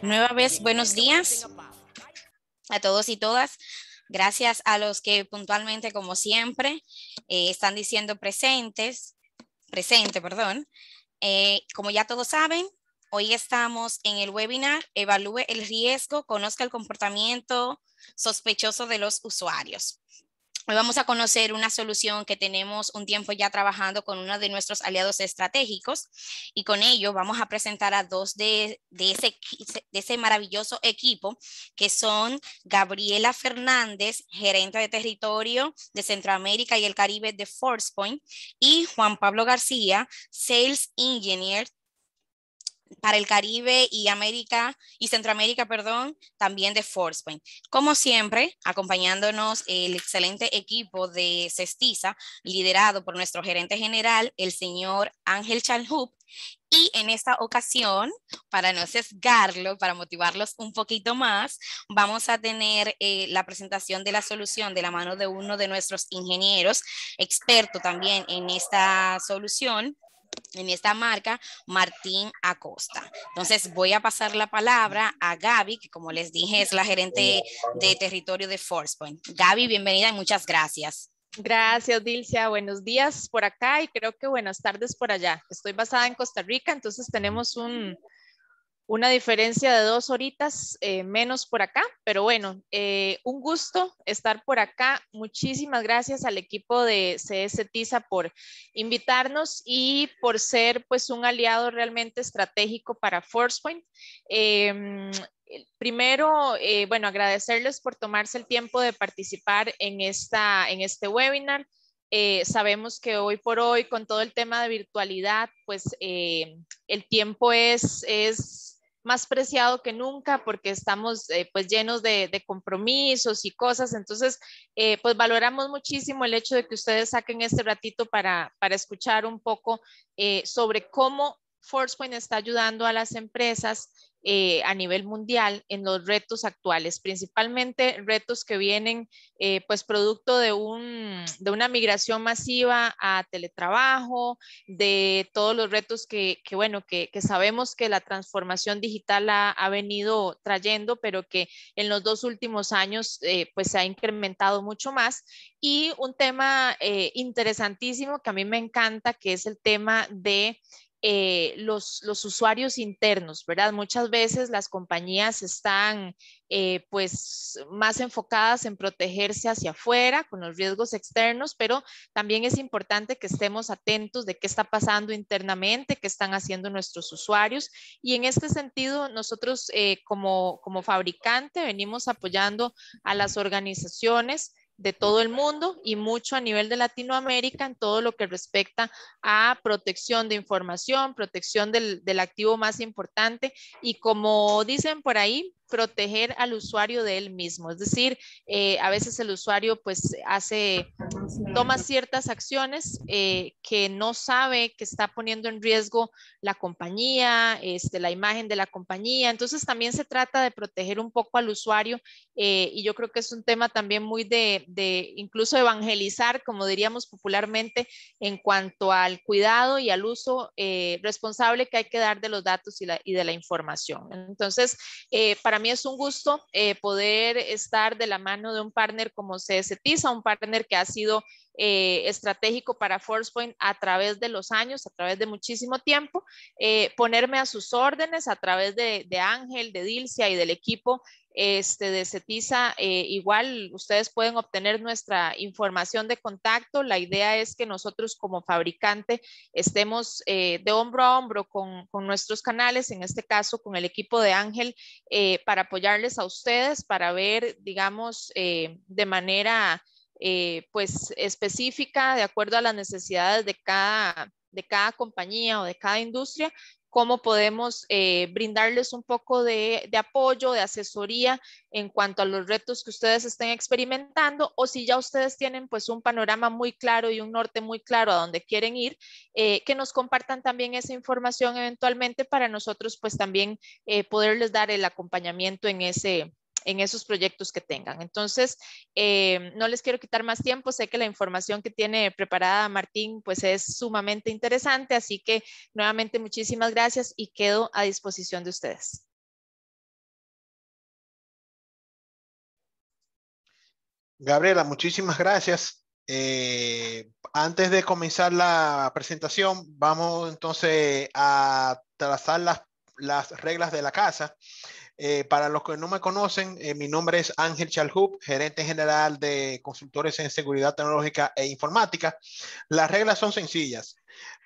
Nueva vez, buenos días a todos y todas. Gracias a los que puntualmente, como siempre, eh, están diciendo presentes, presente, perdón. Eh, como ya todos saben, hoy estamos en el webinar Evalúe el riesgo, conozca el comportamiento sospechoso de los usuarios. Hoy vamos a conocer una solución que tenemos un tiempo ya trabajando con uno de nuestros aliados estratégicos y con ello vamos a presentar a dos de, ese, de ese maravilloso equipo que son Gabriela Fernández, gerente de territorio de Centroamérica y el Caribe de Forcepoint y Juan Pablo García, Sales Engineer para el Caribe y América y Centroamérica, perdón, también de Forcepoint. Como siempre, acompañándonos el excelente equipo de Cestiza, liderado por nuestro gerente general, el señor Ángel Chalhub, y en esta ocasión, para no sesgarlo, para motivarlos un poquito más, vamos a tener eh, la presentación de la solución de la mano de uno de nuestros ingenieros, experto también en esta solución, en esta marca, Martín Acosta. Entonces voy a pasar la palabra a Gaby, que como les dije es la gerente de territorio de Forcepoint. Gaby, bienvenida y muchas gracias. Gracias, Dilcia. Buenos días por acá y creo que buenas tardes por allá. Estoy basada en Costa Rica, entonces tenemos un, una diferencia de dos horitas eh, menos por acá, pero bueno, eh, un gusto estar por acá. Muchísimas gracias al equipo de CS TISA por invitarnos y por ser pues un aliado realmente estratégico para ForcePoint. Em, primero, eh, bueno, agradecerles por tomarse el tiempo de participar en, esta, en este webinar. sabemos que hoy por hoy, con todo el tema de virtualidad, pues el tiempo es, es más preciado que nunca porque estamos eh, pues llenos de, compromisos y cosas. Entonces, eh, pues valoramos muchísimo el hecho de que ustedes saquen este ratito para, escuchar un poco eh, sobre cómo ForcePoint está ayudando a las empresas eh, a nivel mundial en los retos actuales, principalmente retos que vienen eh, pues producto de, un, de una migración masiva a teletrabajo, de todos los retos que, que bueno, que, que, sabemos que la transformación digital ha, ha, venido trayendo, pero que en los dos últimos años eh, pues se ha incrementado mucho más. Y un tema interesantísimo que a mí me encanta, que es el tema de eh, los, usuarios internos, ¿verdad? Muchas veces las compañías están eh, pues más enfocadas en protegerse hacia afuera con los riesgos externos, pero también es importante que estemos atentos de qué está pasando internamente, qué están haciendo nuestros usuarios. Y en este sentido, nosotros eh, como, como fabricante venimos apoyando a las organizaciones de todo el mundo y mucho a nivel de Latinoamérica en todo lo que respecta a protección de información, protección del, del activo más importante y como dicen por ahí, proteger al usuario de él mismo. Es decir, eh, a veces el usuario pues hace, toma ciertas acciones eh, que no sabe que está poniendo en riesgo la compañía, este, la imagen de la compañía. Entonces también se trata de proteger un poco al usuario eh, y yo creo que es un tema también muy de, incluso evangelizar, como diríamos popularmente, en cuanto al cuidado y al uso responsable que hay que dar de los datos y, y de la información. Entonces, para mí mí es un gusto eh, poder estar de la mano de un partner como CSTISA, un partner que ha sido eh, estratégico para ForcePoint a través de los años, a través de muchísimo tiempo, eh, ponerme a sus órdenes a través de, de Ángel, de Dilcia y del equipo este, de Cetiza, eh, igual ustedes pueden obtener nuestra información de contacto. La idea es que nosotros como fabricante estemos eh, de hombro a hombro con, nuestros canales, en este caso con el equipo de Ángel, eh, para apoyarles a ustedes, para ver, digamos, de manera pues específica, de acuerdo a las necesidades de cada de cada compañía o de cada industria, cómo podemos eh, brindarles un poco de, apoyo, de asesoría en cuanto a los retos que ustedes estén experimentando o si ya ustedes tienen pues un panorama muy claro y un norte muy claro a donde quieren ir, eh, que nos compartan también esa información eventualmente para nosotros pues también eh, poderles dar el acompañamiento en ese, en esos proyectos que tengan. Entonces, eh, no les quiero quitar más tiempo, sé que la información que tiene preparada Martín pues es sumamente interesante, así que nuevamente muchísimas gracias y quedo a disposición de ustedes. Gabriela, muchísimas gracias. Eh, antes de comenzar la presentación, vamos entonces a trazar las, las reglas de la casa. Eh, para los que no me conocen, eh, mi nombre es Ángel Chalhub, gerente general de consultores en seguridad tecnológica e informática. Las reglas son sencillas.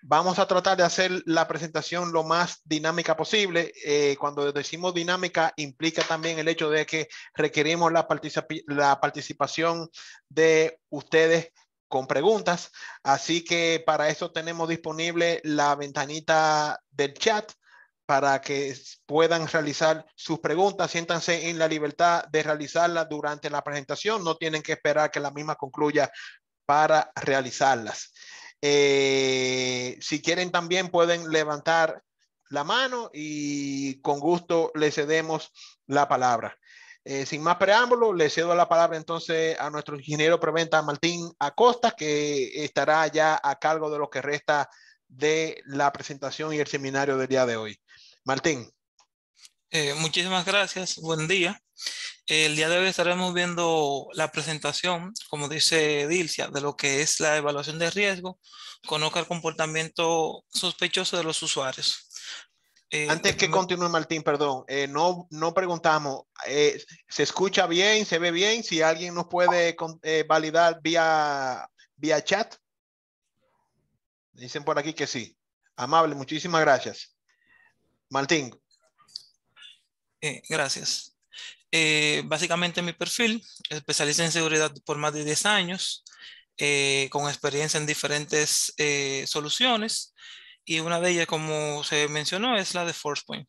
Vamos a tratar de hacer la presentación lo más dinámica posible. Eh, cuando decimos dinámica, implica también el hecho de que requerimos la participación de ustedes con preguntas. Así que para eso tenemos disponible la ventanita del chat para que puedan realizar sus preguntas. Siéntanse en la libertad de realizarlas durante la presentación. No tienen que esperar que la misma concluya para realizarlas. Eh, si quieren también pueden levantar la mano y con gusto le cedemos la palabra. Eh, sin más preámbulo, le cedo la palabra entonces a nuestro ingeniero preventa Martín Acosta, que estará ya a cargo de lo que resta de la presentación y el seminario del día de hoy. Martín. Eh, muchísimas gracias, buen día. El día de hoy estaremos viendo la presentación, como dice Dilcia, de lo que es la evaluación de riesgo conozca el comportamiento sospechoso de los usuarios. Eh, Antes que continúe Martín, perdón, eh, no, preguntamos, ¿se escucha bien, se ve bien? Si alguien nos puede validar vía, vía chat. Dicen por aquí que sí. Amable, muchísimas gracias. Martín. Eh, gracias. Eh, básicamente mi perfil, especialista en seguridad por más de 10 años, eh, con experiencia en diferentes soluciones y una de ellas, como se mencionó, es la de ForcePoint.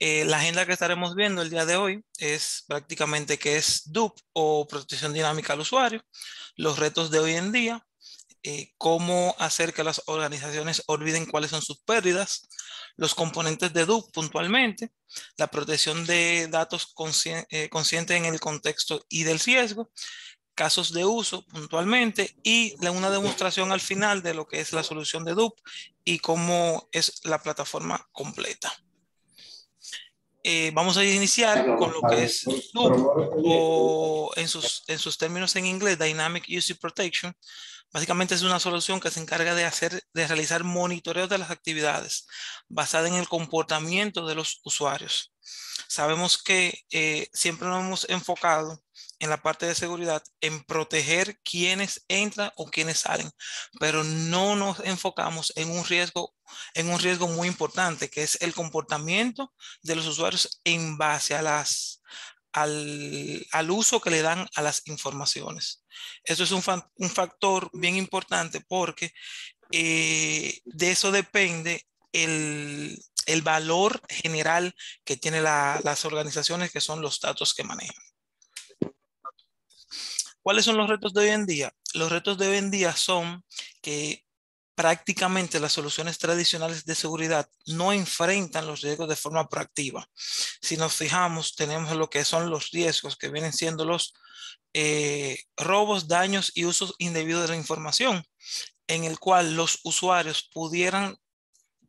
la agenda que estaremos viendo el día de hoy es prácticamente que es DUP o protección dinámica al usuario, los retos de hoy en día, cómo hacer que las organizaciones olviden cuáles son sus pérdidas, los componentes de Dup puntualmente, la protección de datos conscientes eh, consciente en el contexto y del riesgo, casos de uso puntualmente y una demostración al final de lo que es la solución de DUP y cómo es la plataforma completa. Eh, vamos a iniciar con lo que es DUP o eh, en sus, en sus términos en inglés Dynamic User Protection Básicamente es una solución que se encarga de hacer, de realizar monitoreo de las actividades basada en el comportamiento de los usuarios. Sabemos que eh, siempre nos hemos enfocado en la parte de seguridad en proteger quienes entran o quienes salen, pero no nos enfocamos en un riesgo en un riesgo muy importante que es el comportamiento de los usuarios en base a las al, uso que le dan a las informaciones. Eso es un, factor bien importante porque eh, de eso depende el, valor general que tienen las organizaciones, que son los datos que manejan. ¿Cuáles son los retos de hoy en día? Los retos de hoy en día son que prácticamente las soluciones tradicionales de seguridad no enfrentan los riesgos de forma proactiva. Si nos fijamos, tenemos lo que son los riesgos que vienen siendo los eh, robos, daños y usos indebidos de la información, en el cual los usuarios pudieran,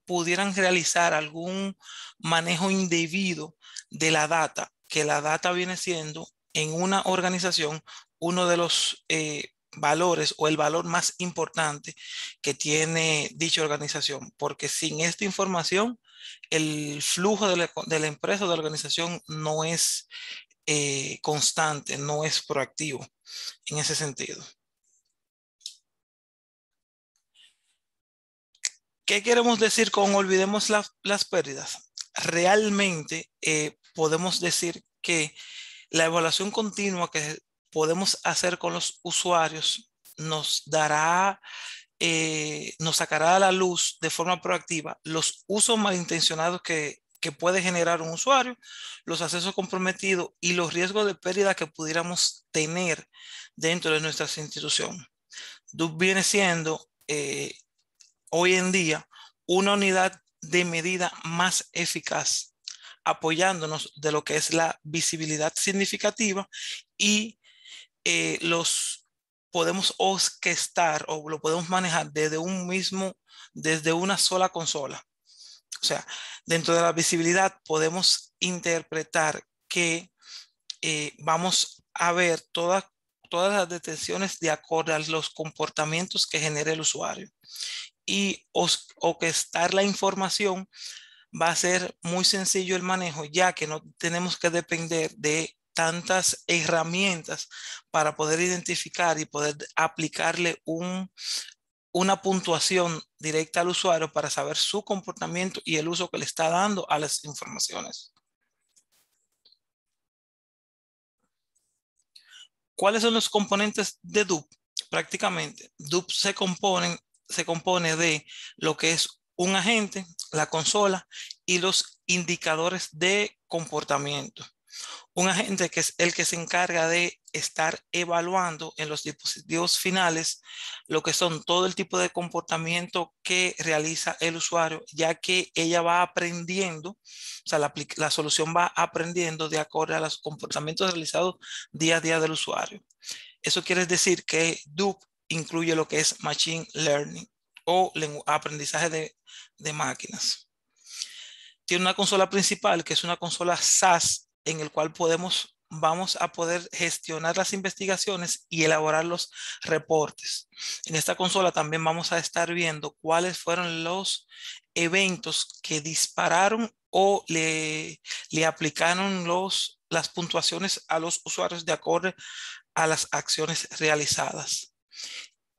pudieran realizar algún manejo indebido de la data, que la data viene siendo en una organización uno de los eh, valores o el valor más importante que tiene dicha organización, porque sin esta información el flujo de la, empresa o de la organización no es eh, constante, no es proactivo en ese sentido. ¿Qué queremos decir con olvidemos las pérdidas? Realmente eh, podemos decir que la evaluación continua que, podemos hacer con los usuarios nos dará, eh, nos sacará a la luz de forma proactiva los usos malintencionados que, puede generar un usuario, los accesos comprometidos y los riesgos de pérdida que pudiéramos tener dentro de nuestras instituciones. DUB viene siendo eh, hoy en día una unidad de medida más eficaz, apoyándonos de lo que es la visibilidad significativa y eh, los podemos orquestar o lo podemos manejar desde un mismo, desde una sola consola. O sea, dentro de la visibilidad podemos interpretar que eh, vamos a ver todas todas las detenciones de acuerdo a los comportamientos que genera el usuario. Y orquestar la información va a ser muy sencillo el manejo, ya que no tenemos que depender de tantas herramientas para poder identificar y poder aplicarle una puntuación directa al usuario para saber su comportamiento y el uso que le está dando a las informaciones. ¿Cuáles son los componentes de DUP? Prácticamente, DUP se compone de lo que es un agente, la consola y los indicadores de comportamiento. Un agente que es el que se encarga de estar evaluando en los dispositivos finales lo que son todo el tipo de comportamiento que realiza el usuario, ya que ella va aprendiendo, o sea, la, solución va aprendiendo de acuerdo a los comportamientos realizados día a día del usuario. Eso quiere decir que Duke incluye lo que es Machine Learning o aprendizaje de, de máquinas tiene una consola principal que es una consola SaaS en el cual podemos vamos a poder gestionar las investigaciones y elaborar los reportes. En esta consola también vamos a estar viendo cuáles fueron los eventos que dispararon o le, le aplicaron los, las puntuaciones a los usuarios de acuerdo a las acciones realizadas.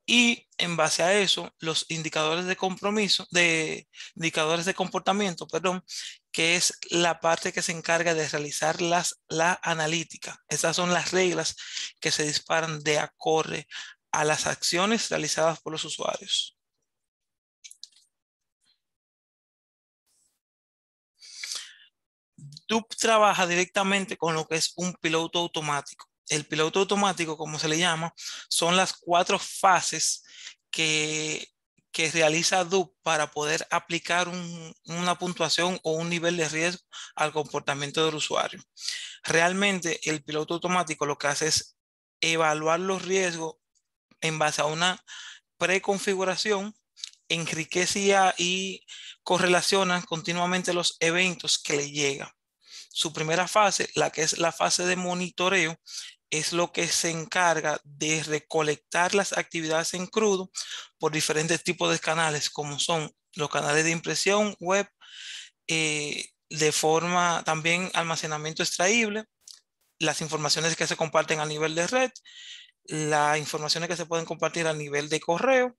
Y en base a eso, los indicadores de compromiso, de indicadores de comportamiento, perdón, que es la parte que se encarga de realizar las, la analítica. Estas son las reglas que se disparan de acorde a las acciones realizadas por los usuarios. DUP trabaja directamente con lo que es un piloto automático. El piloto automático, como se le llama, son las cuatro fases que que realiza DUP para poder aplicar una puntuación o un nivel de riesgo al comportamiento del usuario. Realmente el piloto automático lo que hace es evaluar los riesgos en base a una preconfiguración, enriquece y correlaciona continuamente los eventos que le llegan. Su primera fase, la que es la fase de monitoreo, es lo que se encarga de recolectar las actividades en crudo por diferentes tipos de canales, como son los canales de impresión, web, eh, de forma también almacenamiento extraíble, las informaciones que se comparten a nivel de red, las informaciones que se pueden compartir a nivel de correo,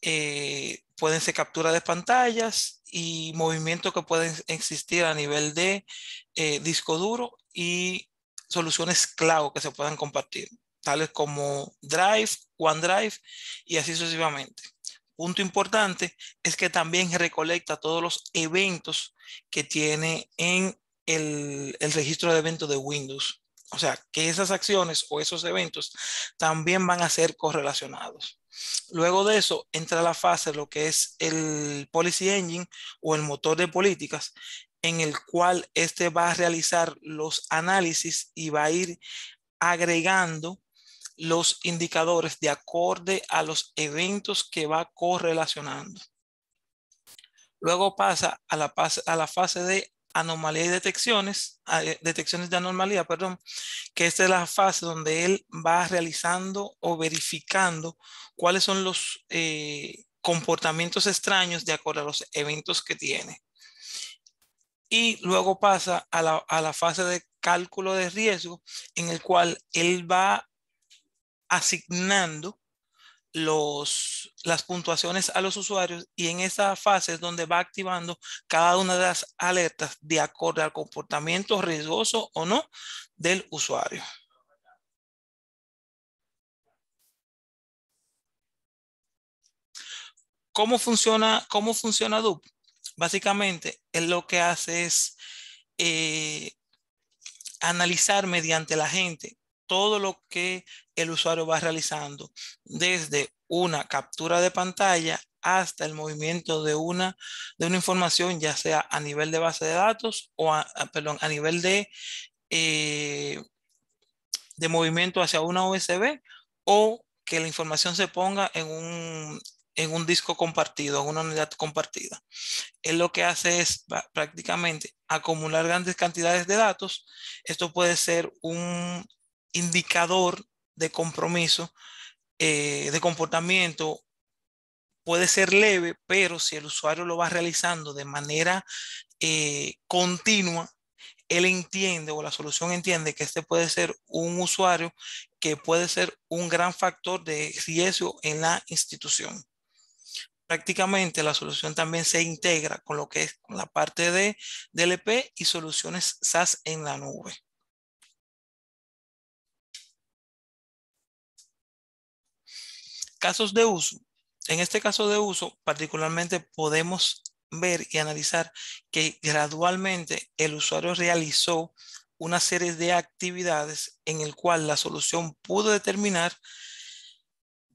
eh, pueden ser captura de pantallas y movimientos que pueden existir a nivel de eh, disco duro y soluciones cloud que se puedan compartir, tales como Drive, OneDrive y así sucesivamente. Punto importante es que también recolecta todos los eventos que tiene en el, registro de eventos de Windows. O sea, que esas acciones o esos eventos también van a ser correlacionados. Luego de eso entra la fase lo que es el Policy Engine o el motor de políticas, en el cual este va a realizar los análisis y va a ir agregando los indicadores de acorde a los eventos que va correlacionando. Luego pasa a la, a la fase de anomalía y detecciones, eh, detecciones de anomalía, perdón, que esta es la fase donde él va realizando o verificando cuáles son los eh, comportamientos extraños de acuerdo a los eventos que tiene y luego pasa a la, fase de cálculo de riesgo en el cual él va asignando los, las puntuaciones a los usuarios y en esa fase es donde va activando cada una de las alertas de acuerdo al comportamiento riesgoso o no del usuario. ¿Cómo funciona, cómo funciona DUP? Básicamente, él lo que hace es eh, analizar mediante la gente todo lo que el usuario va realizando, desde una captura de pantalla hasta el movimiento de una, de una información, ya sea a nivel de base de datos o a, perdón, a nivel de, eh, de movimiento hacia una USB o que la información se ponga en un, en un disco compartido, en una unidad compartida. Él lo que hace es prácticamente acumular grandes cantidades de datos. Esto puede ser un indicador de compromiso, eh, de comportamiento. Puede ser leve, pero si el usuario lo va realizando de manera eh, continua, él entiende o la solución entiende que este puede ser un usuario que puede ser un gran factor de riesgo en la institución prácticamente la solución también se integra con lo que es con la parte de DLP e y soluciones SaaS en la nube. Casos de uso. En este caso de uso, particularmente podemos ver y analizar que gradualmente el usuario realizó una serie de actividades en el cual la solución pudo determinar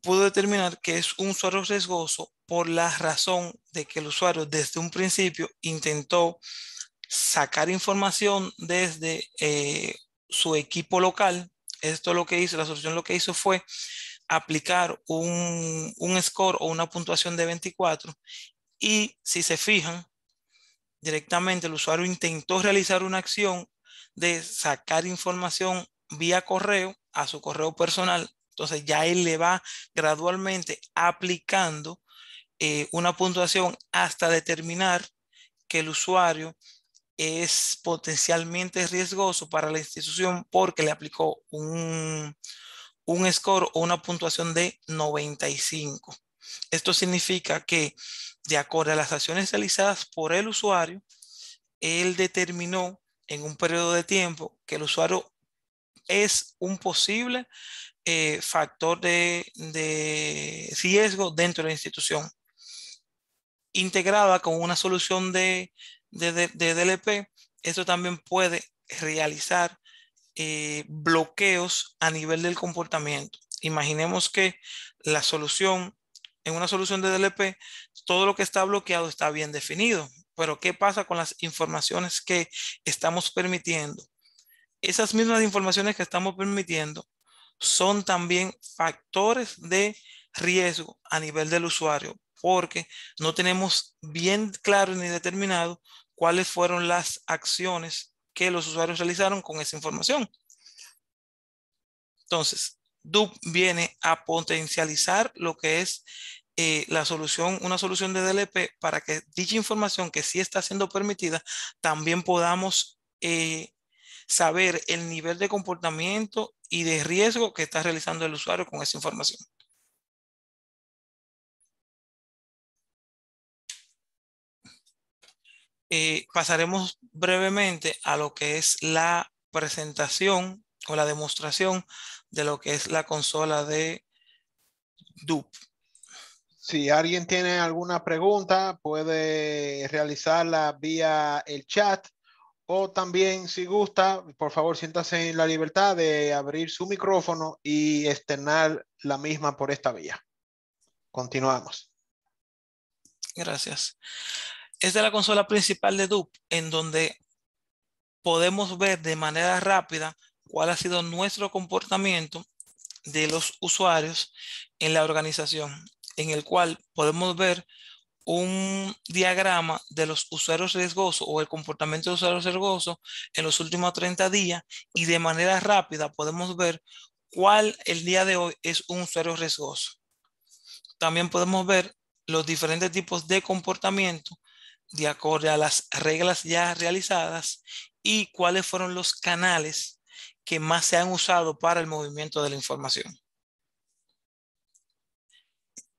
pudo determinar que es un usuario riesgoso por la razón de que el usuario desde un principio intentó sacar información desde eh, su equipo local. Esto lo que hizo, la solución lo que hizo fue aplicar un, un score o una puntuación de 24 y si se fijan, directamente el usuario intentó realizar una acción de sacar información vía correo a su correo personal entonces ya él le va gradualmente aplicando eh, una puntuación hasta determinar que el usuario es potencialmente riesgoso para la institución porque le aplicó un, un score o una puntuación de 95. Esto significa que de acuerdo a las acciones realizadas por el usuario, él determinó en un periodo de tiempo que el usuario es un posible eh, factor de, riesgo dentro de la institución, integrada con una solución de, DLP, esto también puede realizar eh, bloqueos a nivel del comportamiento. Imaginemos que la solución, en una solución de DLP, todo lo que está bloqueado está bien definido, pero ¿qué pasa con las informaciones que estamos permitiendo? Esas mismas informaciones que estamos permitiendo son también factores de riesgo a nivel del usuario, porque no tenemos bien claro ni determinado cuáles fueron las acciones que los usuarios realizaron con esa información. Entonces, DUP viene a potencializar lo que es eh, la solución, una solución de DLP para que dicha información que sí está siendo permitida, también podamos eh, saber el nivel de comportamiento y de riesgo que está realizando el usuario con esa información. Eh, pasaremos brevemente a lo que es la presentación o la demostración de lo que es la consola de DUP. Si alguien tiene alguna pregunta, puede realizarla vía el chat o también, si gusta, por favor, siéntase en la libertad de abrir su micrófono y externar la misma por esta vía. Continuamos. Gracias. Es de la consola principal de Dup, en donde podemos ver de manera rápida cuál ha sido nuestro comportamiento de los usuarios en la organización, en el cual podemos ver un diagrama de los usuarios riesgosos o el comportamiento de usuarios riesgosos en los últimos 30 días y de manera rápida podemos ver cuál el día de hoy es un usuario riesgoso. También podemos ver los diferentes tipos de comportamiento de acuerdo a las reglas ya realizadas y cuáles fueron los canales que más se han usado para el movimiento de la información.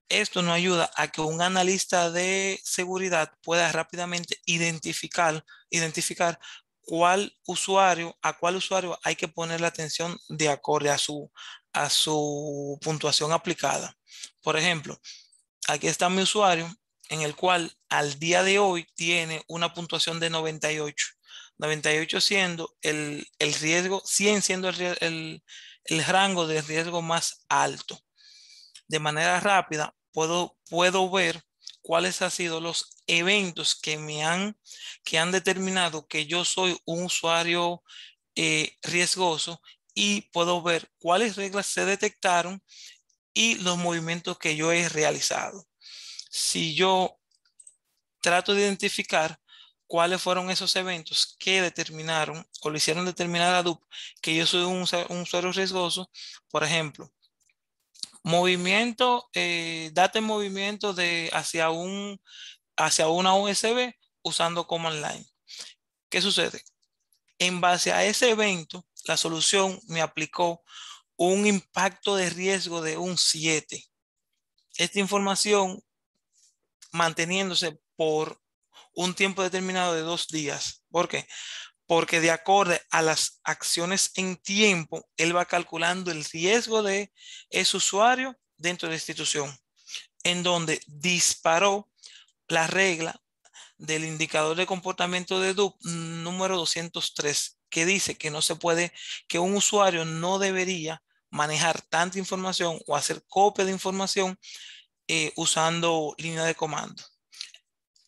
Esto no ayuda a que un analista de seguridad pueda rápidamente identificar, identificar cuál usuario, a cuál usuario hay que poner la atención de acorde a su, a su puntuación aplicada. Por ejemplo, aquí está mi usuario en el cual al día de hoy tiene una puntuación de 98. 98 siendo el, riesgo, 100 siendo el, el rango de riesgo más alto de manera rápida, puedo, puedo ver cuáles han sido los eventos que me han, que han determinado que yo soy un usuario eh, riesgoso y puedo ver cuáles reglas se detectaron y los movimientos que yo he realizado. Si yo trato de identificar cuáles fueron esos eventos que determinaron o lo hicieron determinar a DUP que yo soy un usuario riesgoso, por ejemplo, Movimiento, eh, date movimiento de hacia, un, hacia una USB usando Command Line. ¿Qué sucede? En base a ese evento, la solución me aplicó un impacto de riesgo de un 7. Esta información manteniéndose por un tiempo determinado de dos días. ¿Por qué? porque de acuerdo a las acciones en tiempo, él va calculando el riesgo de ese usuario dentro de la institución, en donde disparó la regla del indicador de comportamiento de DUP número 203, que dice que no se puede, que un usuario no debería manejar tanta información o hacer copia de información eh, usando línea de comando,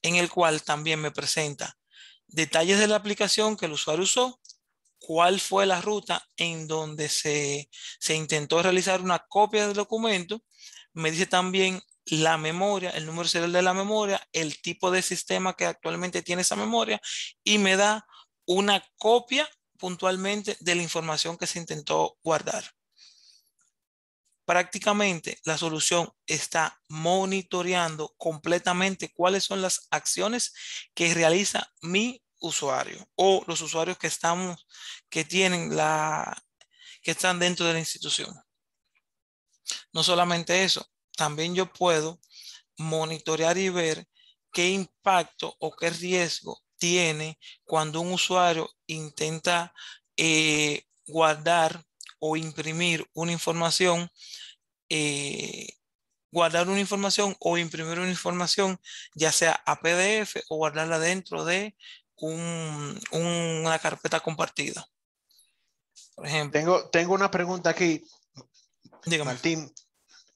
en el cual también me presenta detalles de la aplicación que el usuario usó, cuál fue la ruta en donde se, intentó realizar una copia del documento, me dice también la memoria, el número serial de la memoria, el tipo de sistema que actualmente tiene esa memoria y me da una copia puntualmente de la información que se intentó guardar prácticamente la solución está monitoreando completamente cuáles son las acciones que realiza mi usuario o los usuarios que estamos que tienen la que están dentro de la institución. No solamente eso, también yo puedo monitorear y ver qué impacto o qué riesgo tiene cuando un usuario intenta eh, guardar o imprimir una información, eh, guardar una información o imprimir una información, ya sea a PDF o guardarla dentro de una carpeta compartida. Por ejemplo. Tengo, tengo una pregunta aquí. Dígame. Martín,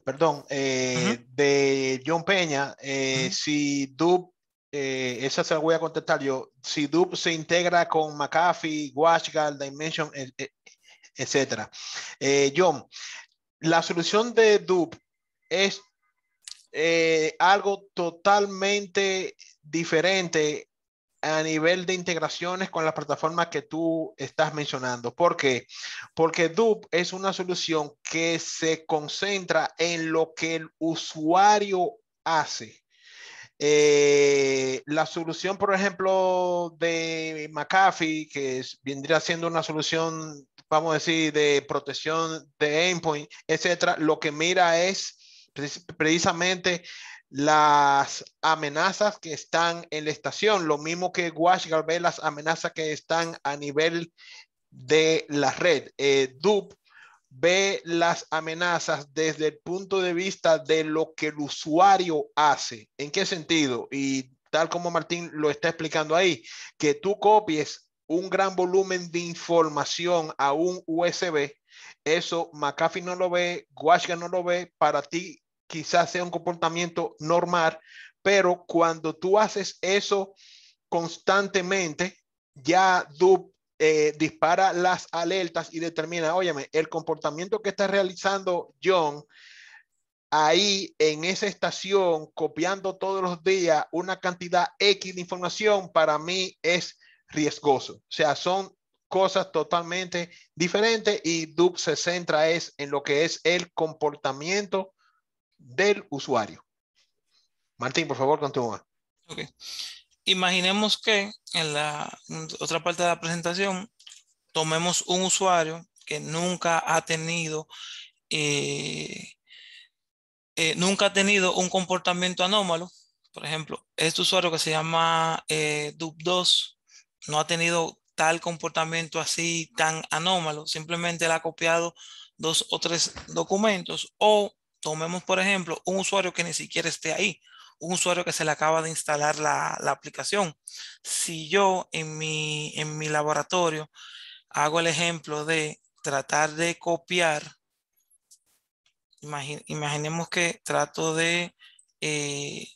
perdón, eh, de John Peña. Eh, si Dub, esa se la voy a contestar yo. Si Dub se integra con McAfee, WatchGuard, Dimension, etcétera. Eh, John, la solución de Dupe es eh, algo totalmente diferente a nivel de integraciones con las plataformas que tú estás mencionando. ¿Por qué? Porque Dupe es una solución que se concentra en lo que el usuario hace. Eh, la solución, por ejemplo, de McAfee, que vendría siendo una solución vamos a decir, de protección de endpoint, etcétera, lo que mira es precisamente las amenazas que están en la estación, lo mismo que WatchGuard ve las amenazas que están a nivel de la red. Eh, ve las amenazas desde el punto de vista de lo que el usuario hace. ¿En qué sentido? Y tal como Martín lo está explicando ahí, que tú copies un gran volumen de información a un USB, eso McAfee no lo ve, Washington no lo ve, para ti quizás sea un comportamiento normal, pero cuando tú haces eso constantemente, ya eh, dispara las alertas y determina, óyeme, el comportamiento que está realizando John ahí en esa estación, copiando todos los días una cantidad X de información, para mí es riesgoso. O sea, son cosas totalmente diferentes y Dub se centra es en lo que es el comportamiento del usuario. Martín, por favor, continúa. Imaginemos que en la otra parte de la presentación tomemos un usuario que nunca ha tenido eh, eh, nunca ha tenido un comportamiento anómalo. Por ejemplo, este usuario que se llama eh, Dub2 no ha tenido tal comportamiento así tan anómalo, simplemente le ha copiado dos o tres documentos o tomemos por ejemplo un usuario que ni siquiera esté ahí, un usuario que se le acaba de instalar la, aplicación. Si yo en mi, laboratorio hago el ejemplo de tratar de copiar, imaginemos que trato de eh,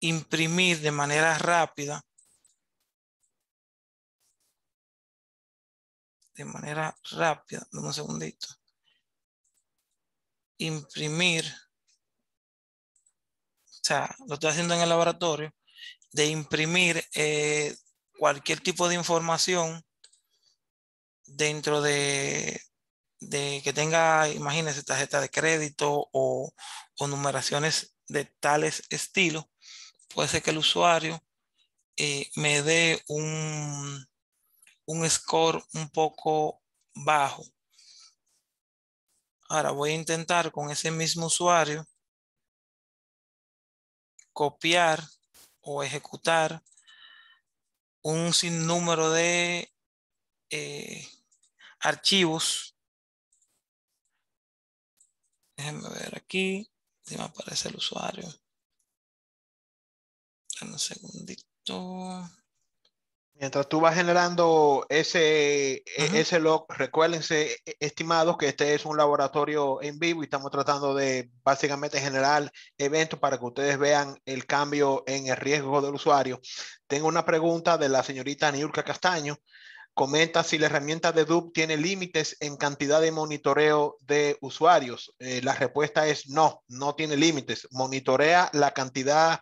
imprimir de manera rápida de manera rápida, un segundito, imprimir, o sea, lo estoy haciendo en el laboratorio, de imprimir eh, cualquier tipo de información dentro de, de que tenga, imagínese, tarjeta de crédito o, numeraciones de tales estilos, puede ser que el usuario eh, me dé un, un score un poco bajo. Ahora voy a intentar con ese mismo usuario copiar o ejecutar un sinnúmero de eh, archivos. Déjenme ver aquí si me aparece el usuario. un segundito. Mientras tú vas generando ese, e, ese log, recuérdense, e, estimados, que este es un laboratorio en vivo y estamos tratando de básicamente generar eventos para que ustedes vean el cambio en el riesgo del usuario. Tengo una pregunta de la señorita Niurka Castaño. Comenta si la herramienta de Dub tiene límites en cantidad de monitoreo de usuarios. Eh, la respuesta es no, no tiene límites. Monitorea la cantidad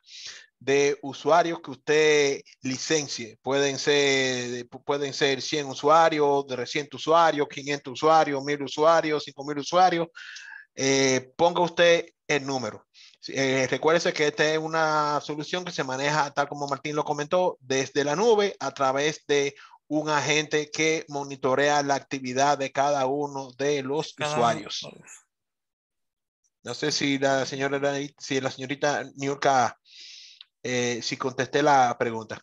de usuarios que usted licencie. Pueden ser, pueden ser 100 usuarios, de 300 usuarios, 500 usuarios, 1000 usuarios, 5000 usuarios. Eh, ponga usted el número. Eh, recuérdese que esta es una solución que se maneja, tal como Martín lo comentó, desde la nube a través de un agente que monitorea la actividad de cada uno de los usuarios. No sé si la señora, si la señorita Niurka eh, si contesté la pregunta.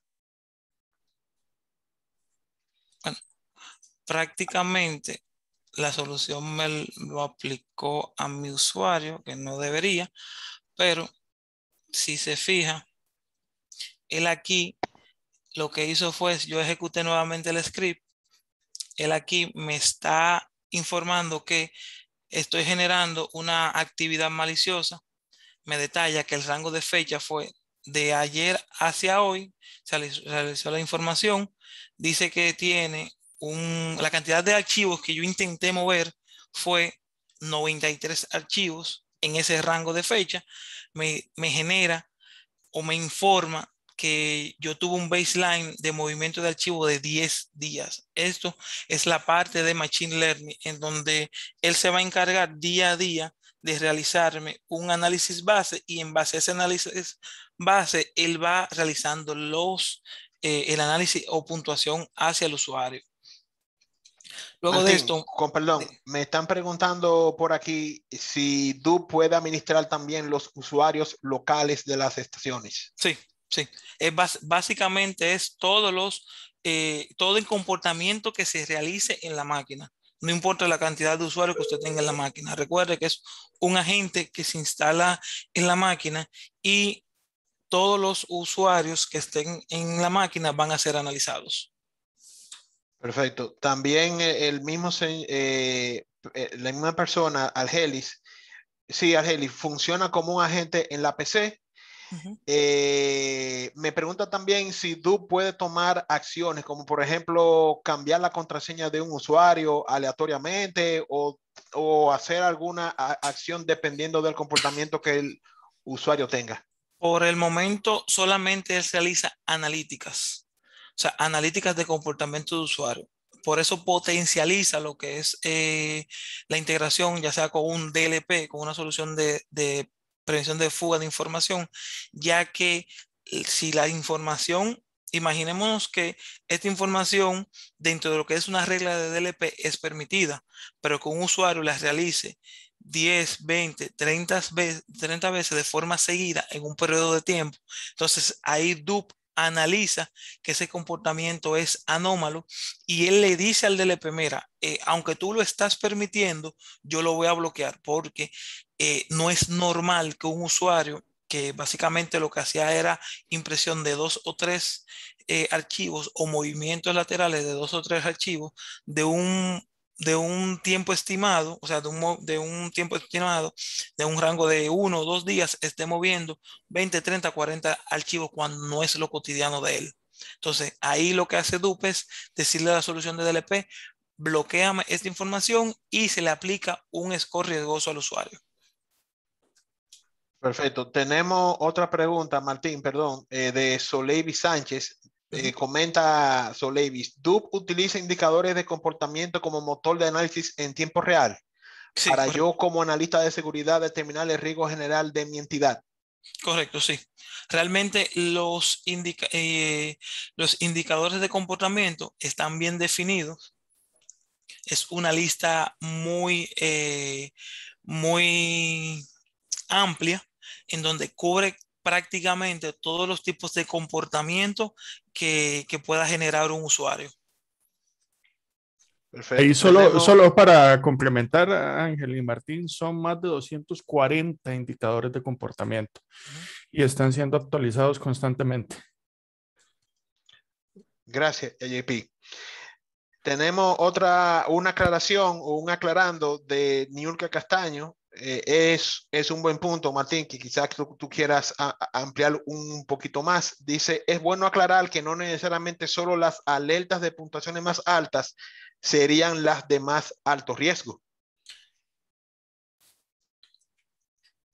prácticamente la solución me lo aplicó a mi usuario, que no debería, pero si se fija, él aquí lo que hizo fue, yo ejecuté nuevamente el script, él aquí me está informando que estoy generando una actividad maliciosa, me detalla que el rango de fecha fue de ayer hacia hoy, se realizó la información, dice que tiene un, la cantidad de archivos que yo intenté mover fue 93 archivos en ese rango de fecha, me, me genera o me informa que yo tuve un baseline de movimiento de archivo de 10 días. Esto es la parte de Machine Learning en donde él se va a encargar día a día de realizarme un análisis base y en base a ese análisis base, él va realizando los, eh, el análisis o puntuación hacia el usuario. Luego de esto. Con perdón, me están preguntando por aquí si DU puede administrar también los usuarios locales de las estaciones. Sí, sí. Es básicamente es todos los, eh, todo el comportamiento que se realice en la máquina no importa la cantidad de usuarios que usted tenga en la máquina. Recuerde que es un agente que se instala en la máquina y todos los usuarios que estén en la máquina van a ser analizados. Perfecto. También eh, el mismo, eh, eh, la misma persona, Argelis, sí, Argelis, funciona como un agente en la PC eh, me pregunta también si tú puede tomar acciones, como por ejemplo cambiar la contraseña de un usuario aleatoriamente o, hacer alguna acción dependiendo del comportamiento que el usuario tenga. Por el momento solamente realiza analíticas, o sea, analíticas de comportamiento de usuario por eso potencializa lo que es eh, la integración, ya sea con un DLP, con una solución de, de prevención de fuga de información, ya que eh, si la información, imaginémonos que esta información dentro de lo que es una regla de DLP es permitida, pero que un usuario la realice 10, 20, 30 veces, 30 veces de forma seguida en un periodo de tiempo, entonces ahí DUP analiza que ese comportamiento es anómalo y él le dice al DLP, mira, eh, aunque tú lo estás permitiendo, yo lo voy a bloquear porque eh, no es normal que un usuario que básicamente lo que hacía era impresión de dos o tres eh, archivos o movimientos laterales de dos o tres archivos de un, de un tiempo estimado, o sea, de un, de un tiempo estimado, de un rango de uno o dos días, esté moviendo 20, 30, 40 archivos cuando no es lo cotidiano de él. Entonces, ahí lo que hace Dupe es decirle a la solución de DLP, bloquea esta información y se le aplica un score riesgoso al usuario. Perfecto. Tenemos otra pregunta, Martín, perdón, eh, de Soleibis Sánchez. Eh, comenta Soleibis, ¿Dub utiliza indicadores de comportamiento como motor de análisis en tiempo real? para yo como analista de seguridad determinar el riesgo general de mi entidad. Correcto, sí. Realmente los, eh, indicadores de comportamiento están bien definidos. Es una lista muy, muy amplia en donde cubre prácticamente todos los tipos de comportamiento que, que pueda generar un usuario. Perfecto. Y solo, solo para complementar, Ángel y Martín, son más de 240 indicadores de comportamiento y están siendo actualizados constantemente. Gracias, JP. Tenemos otra, una aclaración o un aclarando de Niurka Castaño. Eh, es, es un buen punto, Martín, que quizás tú, quieras ampliar un poquito más. Dice, es bueno aclarar que no necesariamente solo las alertas de puntuaciones más altas serían las de más alto riesgo.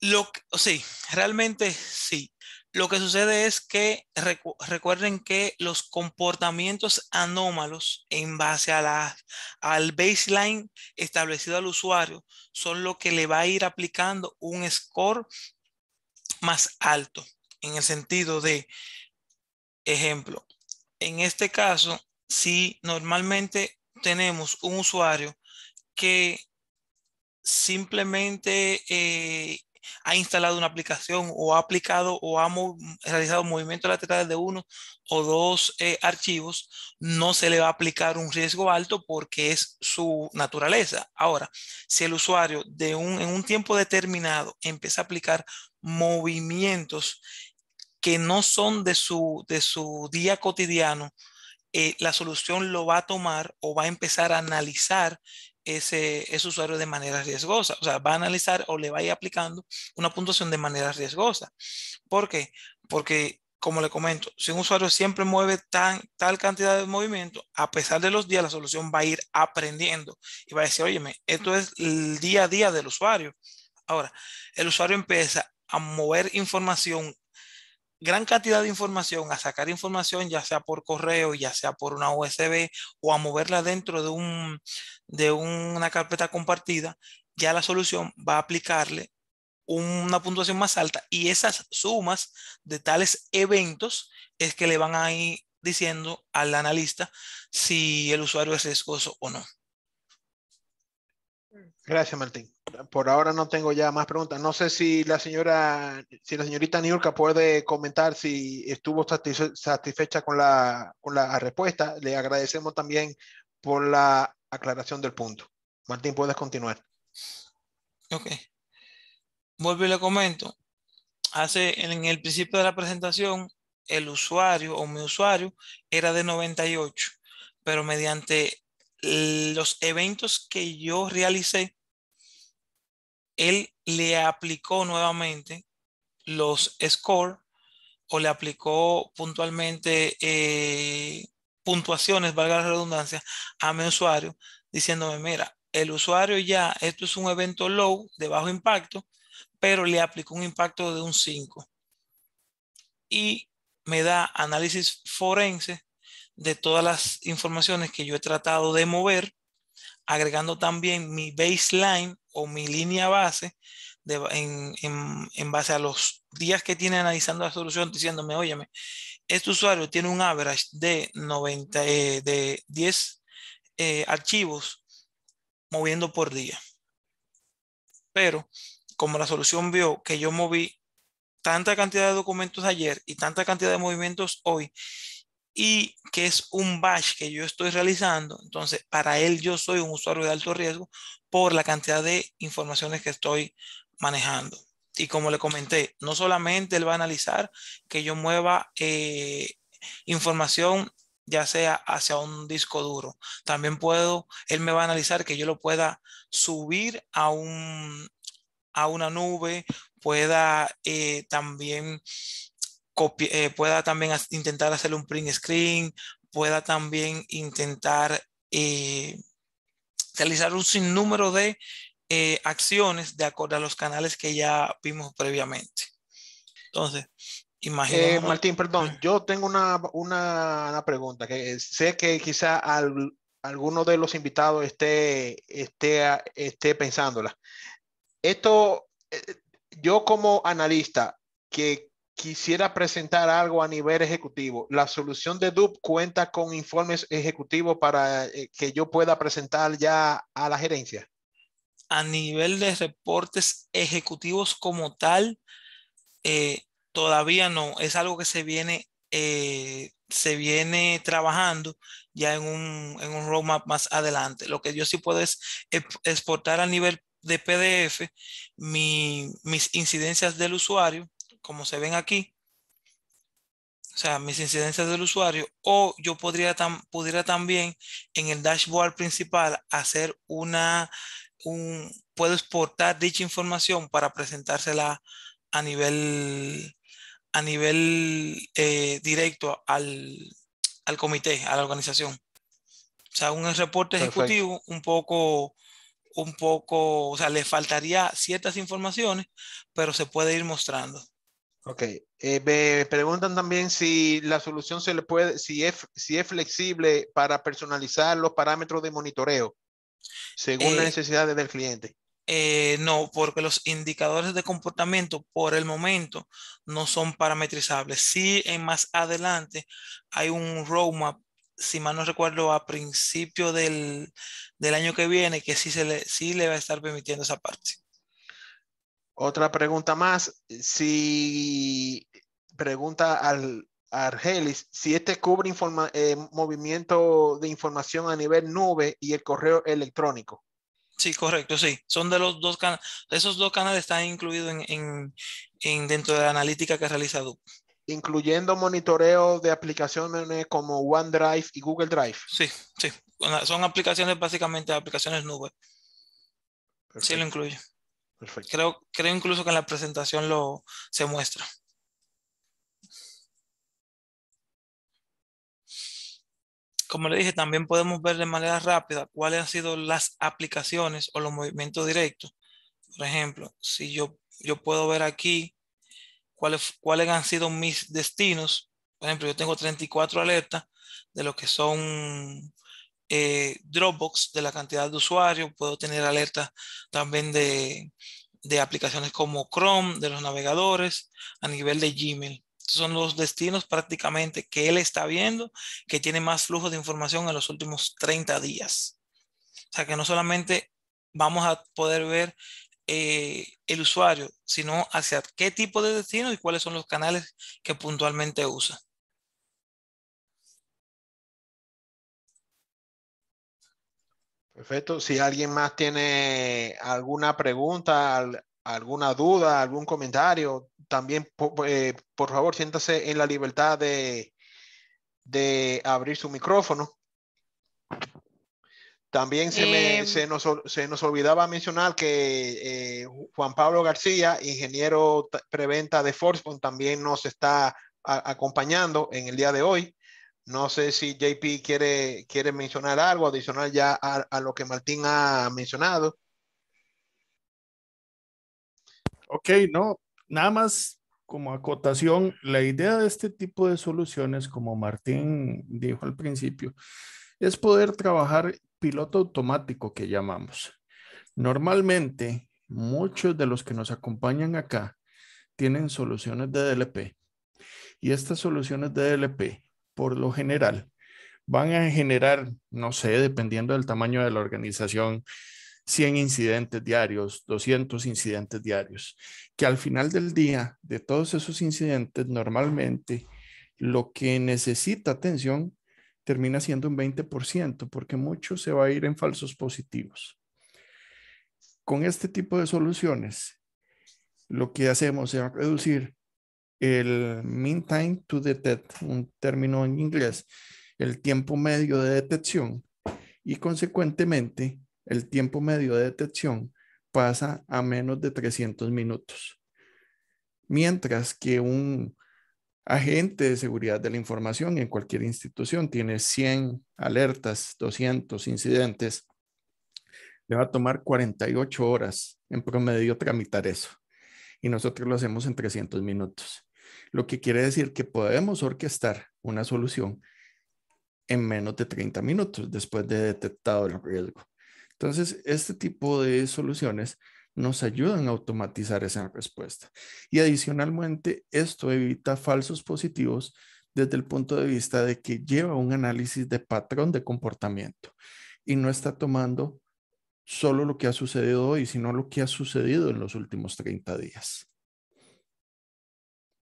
Lo, sí, realmente sí. Lo que sucede es que recuerden que los comportamientos anómalos en base al baseline establecido al usuario son lo que le va a ir aplicando un score más alto. En el sentido de, ejemplo, en este caso, si normalmente tenemos un usuario que simplemente eh, ha instalado una aplicación o ha aplicado o ha realizado movimientos laterales de uno o dos eh, archivos, no se le va a aplicar un riesgo alto porque es su naturaleza. Ahora, si el usuario de un, en un tiempo determinado empieza a aplicar movimientos que no son de su, de su día cotidiano, eh, la solución lo va a tomar o va a empezar a analizar ese, usuario de manera riesgosa. O sea, va a analizar o le va a ir aplicando una puntuación de manera riesgosa. ¿Por qué? Porque como le comento, si un usuario siempre mueve tal cantidad de movimiento, a pesar de los días, la solución va a ir aprendiendo y va a decir, óyeme, esto es el día a día del usuario. Ahora, el usuario empieza a mover información gran cantidad de información, a sacar información ya sea por correo, ya sea por una USB o a moverla dentro de, un, de una carpeta compartida, ya la solución va a aplicarle una puntuación más alta y esas sumas de tales eventos es que le van a ir diciendo al analista si el usuario es riesgoso o no. Gracias, Martín por ahora no tengo ya más preguntas. No sé si la señora, si la señorita Niurka puede comentar si estuvo satisfecha con la, con la respuesta. Le agradecemos también por la aclaración del punto. Martín, puedes continuar. Ok. Vuelvo y le comento. Hace en el principio de la presentación, el usuario o mi usuario era de 98, pero mediante los eventos que yo realicé, él le aplicó nuevamente los score o le aplicó puntualmente eh, puntuaciones, valga la redundancia, a mi usuario, diciéndome, mira, el usuario ya, esto es un evento low, de bajo impacto, pero le aplicó un impacto de un 5. Y me da análisis forense de todas las informaciones que yo he tratado de mover agregando también mi baseline o mi línea base en, base a los días que tiene analizando la solución, diciéndome, óyeme, este usuario tiene un average de, 90, eh, de 10 eh, archivos moviendo por día. Pero como la solución vio que yo moví tanta cantidad de documentos ayer y tanta cantidad de movimientos hoy y que es un batch que yo estoy realizando. Entonces, para él yo soy un usuario de alto riesgo por la cantidad de informaciones que estoy manejando. Y como le comenté, no solamente él va a analizar que yo mueva eh, información ya sea hacia un disco duro. También puedo, él me va a analizar que yo lo pueda subir a, un, a una nube, pueda eh, también eh, pueda también intentar hacer un print screen, pueda también intentar eh, realizar un sinnúmero de eh, acciones de acuerdo a los canales que ya vimos previamente. Entonces, imagino Martín, perdón, yo tengo una, una, una, pregunta que sé que quizá alguno de los invitados esté, esté, esté pensándola. Esto, yo como analista que Quisiera presentar algo a nivel ejecutivo. La solución de DUP cuenta con informes ejecutivos para eh, que yo pueda presentar ya a la gerencia. A nivel de reportes ejecutivos como tal, eh, todavía no. Es algo que se viene eh, se viene trabajando ya en un, en roadmap más adelante. Lo que yo sí puedo es exportar a nivel de PDF mis incidencias del usuario como se ven aquí, o sea, mis incidencias del usuario, o yo podría pudiera también en el dashboard principal hacer una, puedo exportar dicha información para presentársela a nivel, a nivel eh, directo al, al, comité, a la organización. O sea, un reporte ejecutivo un poco, un poco, o sea, le faltaría ciertas informaciones, pero se puede ir mostrando. Ok, eh, me preguntan también si la solución se le puede, si es, si es flexible para personalizar los parámetros de monitoreo según las eh, necesidades del cliente. Eh, no, porque los indicadores de comportamiento por el momento no son parametrizables. Sí, en más adelante hay un roadmap, si mal no recuerdo, a principio del, del año que viene, que sí, se le, sí le va a estar permitiendo esa parte. Otra pregunta más, si pregunta al Argelis, si este cubre informa, eh, movimiento de información a nivel nube y el correo electrónico. Sí, correcto, sí. Son de los dos canales. Esos dos canales están incluidos en, dentro de la analítica que realiza realizado Incluyendo monitoreo de aplicaciones como OneDrive y Google Drive. Sí, sí. Son aplicaciones básicamente aplicaciones nube. Sí lo incluye. Creo, creo incluso que en la presentación lo, se muestra. Como le dije, también podemos ver de manera rápida cuáles han sido las aplicaciones o los movimientos directos. Por ejemplo, si yo, yo puedo ver aquí cuáles, cuáles han sido mis destinos. Por ejemplo, yo tengo 34 alertas de lo que son eh, Dropbox de la cantidad de usuarios, puedo tener alerta también de, aplicaciones como Chrome, de los navegadores, a nivel de Gmail. son los destinos prácticamente que él está viendo que tiene más flujo de información en los últimos 30 días. O sea que no solamente vamos a poder ver eh, el usuario, sino hacia qué tipo de destino y cuáles son los canales que puntualmente usa. Perfecto. Si alguien más tiene alguna pregunta, alguna duda, algún comentario, también eh, por favor siéntase en la libertad de, abrir su micrófono. También se, em. nos, olvidaba mencionar que eh, Juan Pablo García, ingeniero preventa de Forspon, también nos está acompañando en el día de hoy. No sé si JP quiere, quiere mencionar algo adicional ya a, a lo que Martín ha mencionado. Ok, no, nada más como acotación, la idea de este tipo de soluciones, como Martín dijo al principio, es poder trabajar piloto automático que llamamos. Normalmente, muchos de los que nos acompañan acá tienen soluciones de DLP y estas soluciones de DLP por lo general, van a generar, no sé, dependiendo del tamaño de la organización, 100 incidentes diarios, 200 incidentes diarios, que al final del día, de todos esos incidentes, normalmente lo que necesita atención termina siendo un 20%, porque mucho se va a ir en falsos positivos. Con este tipo de soluciones, lo que hacemos es reducir el mean time to detect, un término en inglés, el tiempo medio de detección y consecuentemente el tiempo medio de detección pasa a menos de 300 minutos. Mientras que un agente de seguridad de la información en cualquier institución tiene 100 alertas, 200 incidentes, le va a tomar 48 horas en promedio tramitar eso. Y nosotros lo hacemos en 300 minutos. Lo que quiere decir que podemos orquestar una solución en menos de 30 minutos después de detectado el riesgo. Entonces, este tipo de soluciones nos ayudan a automatizar esa respuesta. Y adicionalmente, esto evita falsos positivos desde el punto de vista de que lleva un análisis de patrón de comportamiento y no está tomando solo lo que ha sucedido hoy, sino lo que ha sucedido en los últimos 30 días.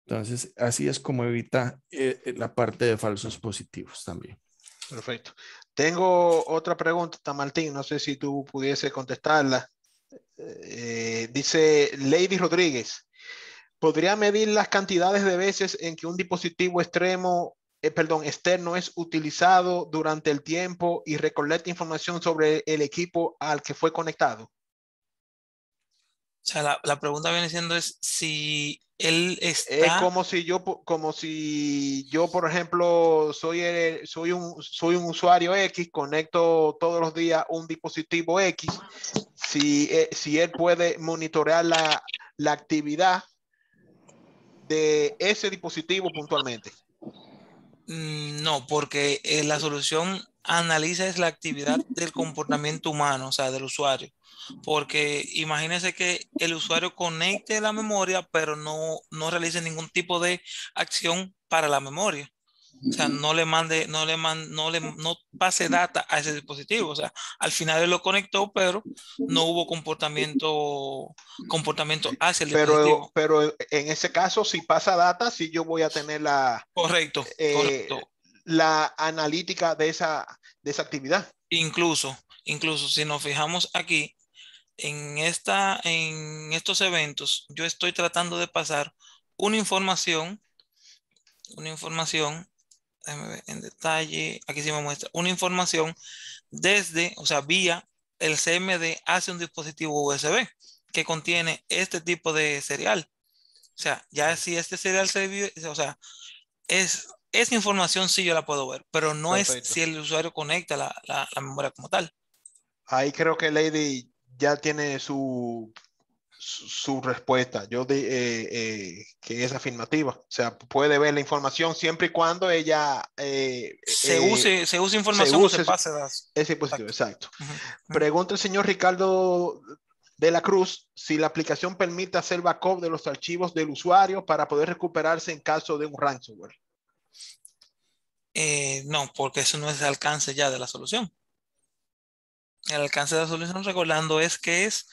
Entonces, así es como evita eh, eh, la parte de falsos positivos también. Perfecto. Tengo otra pregunta, Tamaltín, no sé si tú pudiese contestarla. Eh, dice Lady Rodríguez, ¿podría medir las cantidades de veces en que un dispositivo extremo, perdón, externo es utilizado durante el tiempo y recolecta información sobre el equipo al que fue conectado? O sea, la, pregunta viene siendo es si él está... Es como si yo, como si yo por ejemplo, soy, soy, un, soy un usuario X, conecto todos los días un dispositivo X, si, eh, si él puede monitorear la, actividad de ese dispositivo puntualmente. Mm, no, porque eh, la solución analiza es la actividad del comportamiento humano, o sea, del usuario. Porque imagínense que el usuario conecte la memoria, pero no, no realice ningún tipo de acción para la memoria. O sea, no le mande, no le mande, no le no pase data a ese dispositivo. O sea, al final él lo conectó, pero no hubo comportamiento, comportamiento hacia el pero, dispositivo. Pero en ese caso, si pasa data, sí yo voy a tener la. Correcto, eh, correcto la analítica de esa, esa actividad. Incluso, incluso si nos fijamos aquí, en, esta, en estos eventos, yo estoy tratando de pasar una información, una información, en detalle, aquí se me muestra, una información desde, o sea, vía el CMD hacia un dispositivo USB que contiene este tipo de serial. O sea, ya si este serial se, o sea, es esa información sí yo la puedo ver, pero no es si el usuario conecta la, memoria como tal. Ahí creo que Lady ya tiene su, su, respuesta. Yo eh, eh, que es afirmativa. O sea, puede ver la información siempre y cuando ella... Eh, se, use, se use información se, se pase. Es positivo, exacto. Pregunta el señor Ricardo de la Cruz si la aplicación permite hacer backup de los archivos del usuario para poder recuperarse en caso de un ransomware. Eh, no, porque eso no es el alcance ya de la solución. El alcance de la solución, recordando, es que es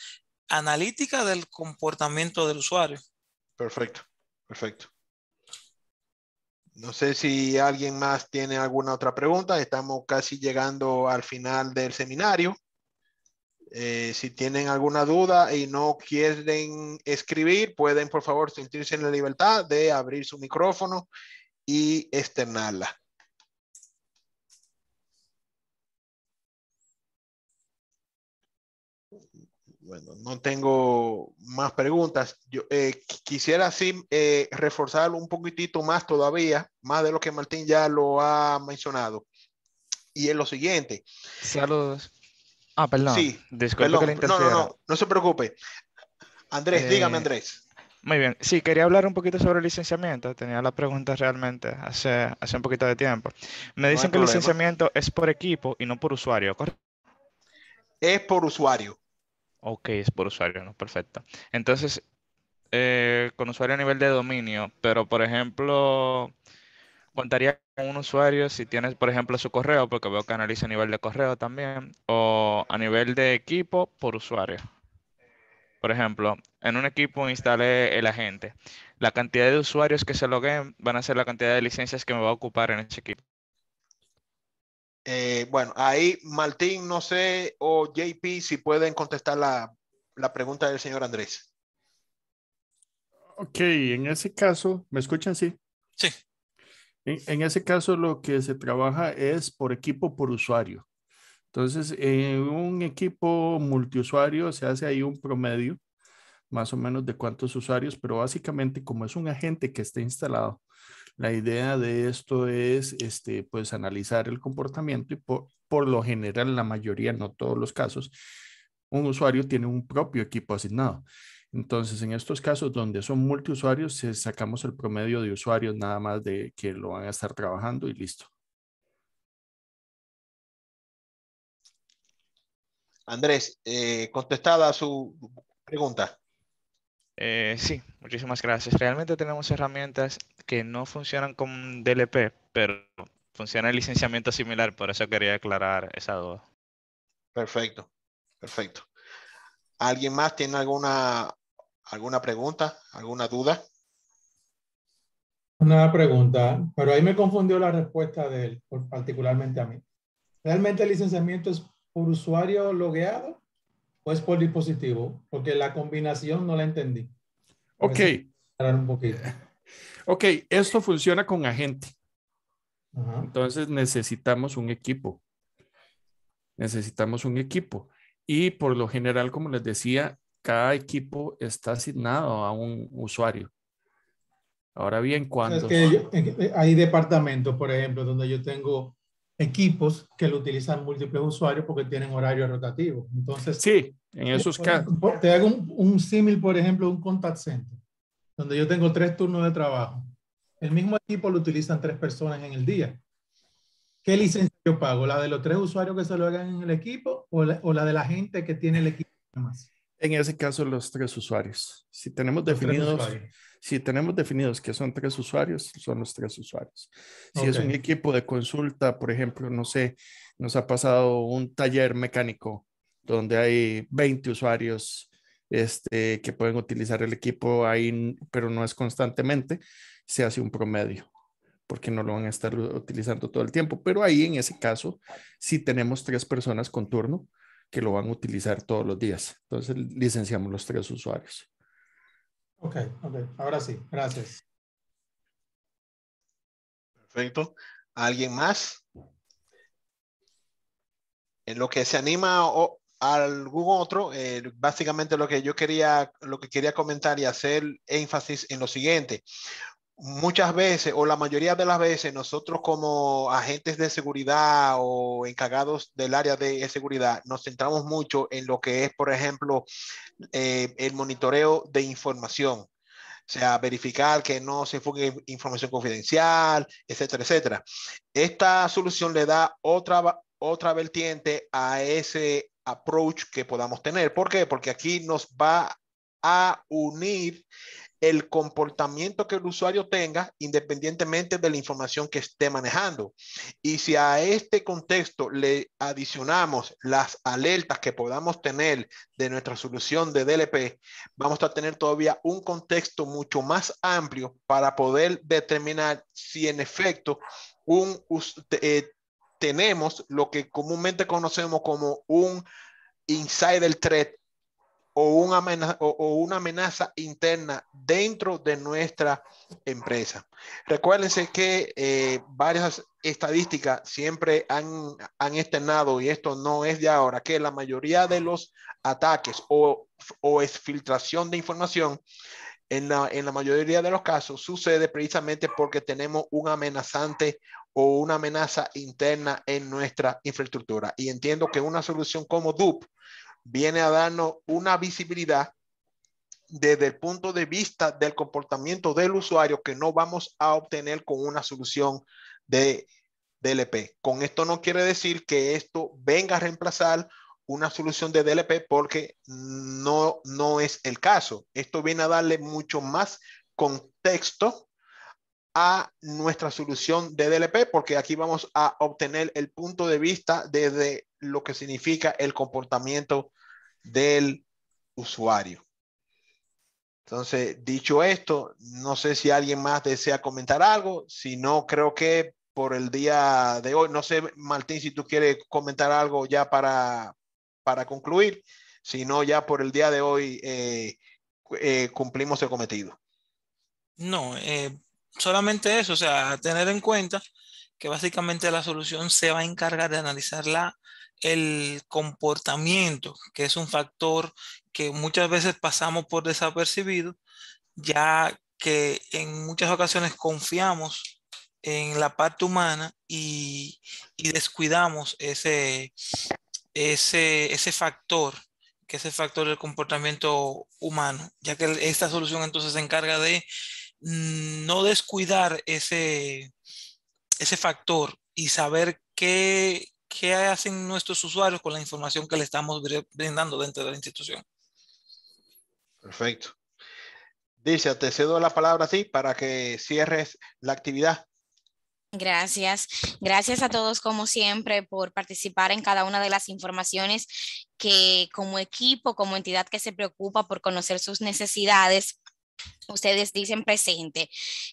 analítica del comportamiento del usuario. Perfecto, perfecto. No sé si alguien más tiene alguna otra pregunta. Estamos casi llegando al final del seminario. Eh, si tienen alguna duda y no quieren escribir, pueden por favor sentirse en la libertad de abrir su micrófono y externarla. no tengo más preguntas. Yo eh, quisiera sí eh, reforzar un poquitito más todavía, más de lo que Martín ya lo ha mencionado. Y es lo siguiente. Saludos. Ah, perdón. Sí, Disculpe no, se preocupe. Andrés, dígame eh, Andrés. Muy bien, sí, quería hablar un poquito sobre el licenciamiento. Tenía la pregunta realmente hace, hace un poquito de tiempo. Me dicen que el licenciamiento es por equipo y no por usuario, Es por usuario. Ok, es por usuario, no, perfecto. Entonces, eh, con usuario a nivel de dominio, pero por ejemplo, contaría con un usuario si tienes, por ejemplo, su correo, porque veo que analiza a nivel de correo también, o a nivel de equipo por usuario. Por ejemplo, en un equipo instalé el agente. La cantidad de usuarios que se loguen van a ser la cantidad de licencias que me va a ocupar en ese equipo. Eh, bueno, ahí Martín, no sé, o JP, si pueden contestar la, pregunta del señor Andrés. Ok, en ese caso, ¿me escuchan? Sí. Sí. En, en, ese caso, lo que se trabaja es por equipo, por usuario. Entonces, en un equipo multiusuario se hace ahí un promedio, más o menos de cuántos usuarios, pero básicamente como es un agente que está instalado la idea de esto es, este, pues, analizar el comportamiento y por, lo general, la mayoría, no todos los casos, un usuario tiene un propio equipo asignado. Entonces, en estos casos donde son multiusuarios, eh, sacamos el promedio de usuarios nada más de que lo van a estar trabajando y listo. Andrés, eh, contestada su pregunta. Eh, sí, muchísimas gracias. Realmente tenemos herramientas que no funcionan con DLP, pero funciona el licenciamiento similar, por eso quería aclarar esa duda. Perfecto, perfecto. ¿Alguien más tiene alguna, alguna pregunta, alguna duda? Una pregunta, pero ahí me confundió la respuesta de él, particularmente a mí. ¿Realmente el licenciamiento es por usuario logueado pues por dispositivo, porque la combinación no la entendí. Ok. Un Ok, esto funciona con agente. Entonces necesitamos un equipo. Necesitamos un equipo. Y por lo general, como les decía, cada equipo está asignado a un usuario. Ahora bien, cuando... Eh, eh, hay departamentos, por ejemplo, donde yo tengo equipos que lo utilizan múltiples usuarios porque tienen horario rotativo. Entonces, sí, en eh, esos casos. Te hago un, símil, por ejemplo, un contact center, donde yo tengo tres turnos de trabajo. El mismo equipo lo utilizan tres personas en el día. ¿Qué licencia yo pago? ¿La de los tres usuarios que se lo hagan en el equipo o la, de la gente que tiene el equipo? En ese caso, los tres usuarios. Si tenemos definidos si tenemos definidos que son tres usuarios, son los tres usuarios. Si es un equipo de consulta, por ejemplo, no sé, nos ha pasado un taller mecánico donde hay 20 usuarios este, que pueden utilizar el equipo ahí, pero no es constantemente, se hace un promedio porque no lo van a estar utilizando todo el tiempo. Pero ahí en ese caso, si tenemos tres personas con turno que lo van a utilizar todos los días. Entonces licenciamos los tres usuarios. Ok, ok, ahora sí, gracias. Perfecto. ¿Alguien más? En lo que se anima o algún otro, eh, básicamente lo que yo quería, lo que quería comentar y hacer énfasis en lo siguiente muchas veces o la mayoría de las veces nosotros como agentes de seguridad o encargados del área de seguridad nos centramos mucho en lo que es, por ejemplo, eh, el monitoreo de información. O sea, verificar que no se fugue información confidencial, etcétera, etcétera. Esta solución le da otra, otra vertiente a ese approach que podamos tener. ¿Por qué? Porque aquí nos va a unir el comportamiento que el usuario tenga independientemente de la información que esté manejando. Y si a este contexto le adicionamos las alertas que podamos tener de nuestra solución de DLP, vamos a tener todavía un contexto mucho más amplio para poder determinar si en efecto un, eh, tenemos lo que comúnmente conocemos como un insider threat o, una amenaza interna dentro de nuestra empresa. Recuérdense que eh, varias estadísticas siempre han, han y esto no es de ahora, que la mayoría de los ataques o, o filtración de información en la, en la, mayoría de los casos sucede precisamente porque tenemos un amenazante o una amenaza interna en nuestra infraestructura. Y entiendo que una solución como DUP viene a darnos una visibilidad desde el punto de vista del comportamiento del usuario que no vamos a obtener con una solución de DLP. Con esto no quiere decir que esto venga a reemplazar una solución de DLP porque no, no es el caso. Esto viene a darle mucho más contexto a nuestra solución de DLP, porque aquí vamos a obtener el punto de vista desde lo que significa el comportamiento del usuario. Entonces, dicho esto, no sé si alguien más desea comentar algo, si no, creo que por el día de hoy, no sé, Martín, si tú quieres comentar algo ya para, para concluir, si no, ya por el día de hoy eh, eh, cumplimos el cometido. No, eh, solamente eso, o sea, tener en cuenta que básicamente la solución se va a encargar de analizar el comportamiento, que es un factor que muchas veces pasamos por desapercibido, ya que en muchas ocasiones confiamos en la parte humana y, descuidamos ese, ese, ese factor que es el factor del comportamiento humano, ya que esta solución entonces se encarga de Mm, no descuidar ese, ese factor y saber qué, qué hacen nuestros usuarios con la información que le estamos brindando dentro de la institución. Perfecto. Dice, te cedo la palabra así para que cierres la actividad. Gracias. Gracias a todos, como siempre, por participar en cada una de las informaciones que como equipo, como entidad que se preocupa por conocer sus necesidades, ustedes dicen presente.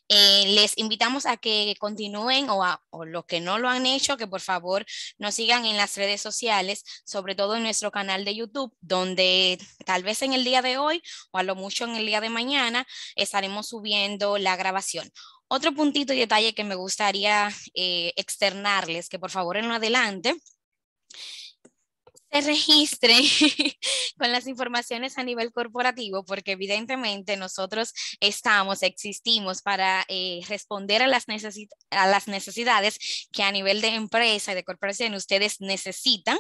Eh, les invitamos a que continúen o, a, los que no lo han hecho, que por favor nos sigan en las redes sociales, sobre todo en nuestro canal de YouTube, donde tal vez en el día de hoy o a lo mucho en el día de mañana estaremos subiendo la grabación. Otro puntito y detalle que me gustaría eh, externarles, que por favor en adelante se registre con las informaciones a nivel corporativo, porque evidentemente nosotros estamos, existimos para eh, responder a las, a las necesidades que a nivel de empresa y de corporación ustedes necesitan.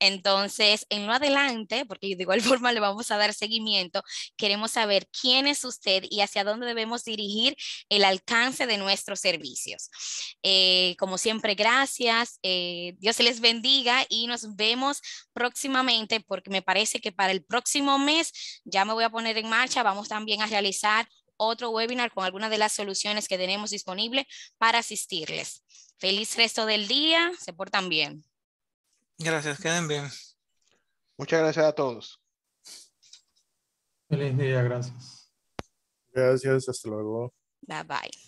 Entonces, en lo adelante, porque de igual forma le vamos a dar seguimiento, queremos saber quién es usted y hacia dónde debemos dirigir el alcance de nuestros servicios. Eh, como siempre, gracias. Eh, Dios les bendiga y nos vemos próximamente, porque me parece que para el próximo mes ya me voy a poner en marcha, vamos también a realizar otro webinar con algunas de las soluciones que tenemos disponible para asistirles. Feliz resto del día, se portan bien. Gracias, queden bien. Muchas gracias a todos. Feliz día, gracias. Gracias, hasta luego. Bye bye.